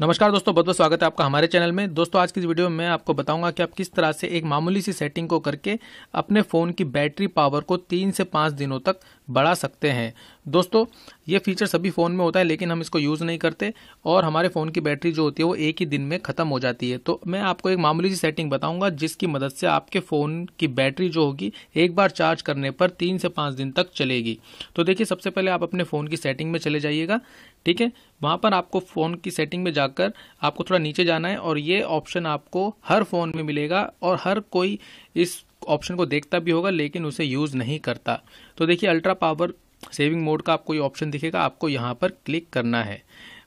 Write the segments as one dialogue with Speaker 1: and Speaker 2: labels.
Speaker 1: नमस्कार दोस्तों बहुत बहुत स्वागत है आपका हमारे चैनल में दोस्तों आज की इस वीडियो में आपको बताऊंगा कि आप किस तरह से एक मामूली सी सेटिंग को करके अपने फ़ोन की बैटरी पावर को तीन से पाँच दिनों तक बढ़ा सकते हैं दोस्तों ये फीचर सभी फ़ोन में होता है लेकिन हम इसको यूज़ नहीं करते और हमारे फ़ोन की बैटरी जो होती है वो एक ही दिन में ख़त्म हो जाती है तो मैं आपको एक मामूली सी सेटिंग बताऊंगा जिसकी मदद से आपके फ़ोन की बैटरी जो होगी एक बार चार्ज करने पर तीन से पाँच दिन तक चलेगी तो देखिए सबसे पहले आप अपने फ़ोन की सेटिंग में चले जाइएगा ठीक है वहाँ पर आपको फ़ोन की सेटिंग में जाकर आपको थोड़ा नीचे जाना है और ये ऑप्शन आपको हर फ़ोन में मिलेगा और हर कोई इस ऑप्शन को देखता भी होगा लेकिन उसे यूज़ नहीं करता तो देखिए अल्ट्रा पावर सेविंग मोड का आपको ये ऑप्शन दिखेगा आपको यहाँ पर क्लिक करना है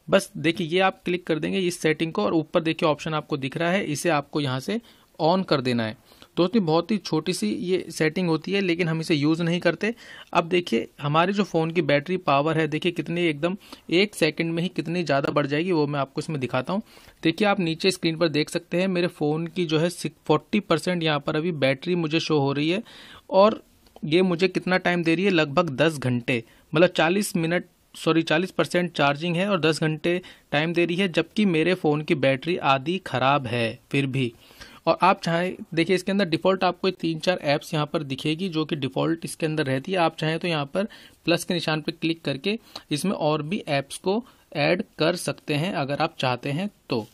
Speaker 1: बस देखिए ये आप क्लिक कर देंगे इस सेटिंग को और ऊपर देखिए ऑप्शन आपको दिख रहा है इसे आपको यहाँ से ऑन कर देना है दोस्तों बहुत ही छोटी सी ये सेटिंग होती है लेकिन हम इसे यूज़ नहीं करते अब देखिए हमारे जो फ़ोन की बैटरी पावर है देखिए कितनी एकदम एक सेकेंड में ही कितनी ज़्यादा बढ़ जाएगी वो मैं आपको इसमें दिखाता हूँ देखिए आप नीचे स्क्रीन पर देख सकते हैं मेरे फ़ोन की जो है फोर्टी परसेंट यहाँ पर अभी बैटरी मुझे शो हो रही है और ये मुझे कितना टाइम दे रही है लगभग दस घंटे मतलब चालीस मिनट सॉरी चालीस परसेंट चार्जिंग है और दस घंटे टाइम दे रही है जबकि मेरे फ़ोन की बैटरी आधी ख़राब है फिर भी और आप चाहें देखिए इसके अंदर डिफॉल्ट आपको तीन चार ऐप्स यहाँ पर दिखेगी जो कि डिफॉल्ट इसके अंदर रहती है आप चाहें तो यहाँ पर प्लस के निशान पर क्लिक करके इसमें और भी ऐप्स को ऐड कर सकते हैं अगर आप चाहते हैं तो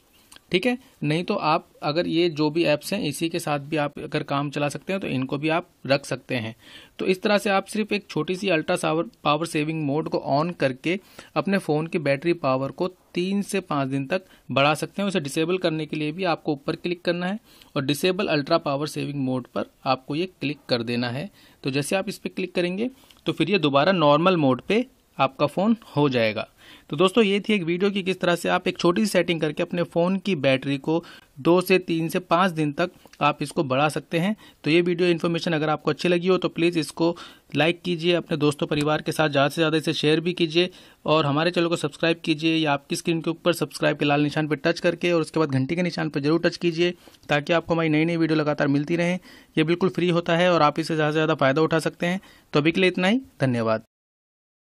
Speaker 1: ठीक है नहीं तो आप अगर ये जो भी ऐप्स हैं इसी के साथ भी आप अगर काम चला सकते हैं तो इनको भी आप रख सकते हैं तो इस तरह से आप सिर्फ एक छोटी सी ultra saver power saving mode को ऑन करके अपने फ़ोन की बैटरी पावर को तीन से पाँच दिन तक बढ़ा सकते हैं उसे डिसेबल करने के लिए भी आपको ऊपर क्लिक करना है और disable ultra power saving mode पर आपको ये क्लिक कर देना है तो जैसे आप इस पर क्लिक करेंगे तो फिर ये दोबारा नॉर्मल मोड पर आपका फ़ोन हो जाएगा तो दोस्तों ये थी एक वीडियो की किस तरह से आप एक छोटी सी सेटिंग करके अपने फ़ोन की बैटरी को दो से तीन से पाँच दिन तक आप इसको बढ़ा सकते हैं तो ये वीडियो इन्फॉर्मेशन अगर आपको अच्छी लगी हो तो प्लीज़ इसको लाइक कीजिए अपने दोस्तों परिवार के साथ ज़्यादा से ज़्यादा इसे शेयर भी कीजिए और हमारे चैनल को सब्सक्राइब कीजिए या आपकी स्क्रीन के ऊपर सब्सक्राइब के लाल निशान पर टच करके और उसके बाद घंटी के निशान पर जरूर टच कीजिए ताकि आपको हमारी नई नई वीडियो लगातार मिलती रहे ये बिल्कुल फ्री होता है और आप इससे ज़्यादा से ज़्यादा फ़ायदा उठा सकते हैं तो अभी के लिए इतना ही धन्यवाद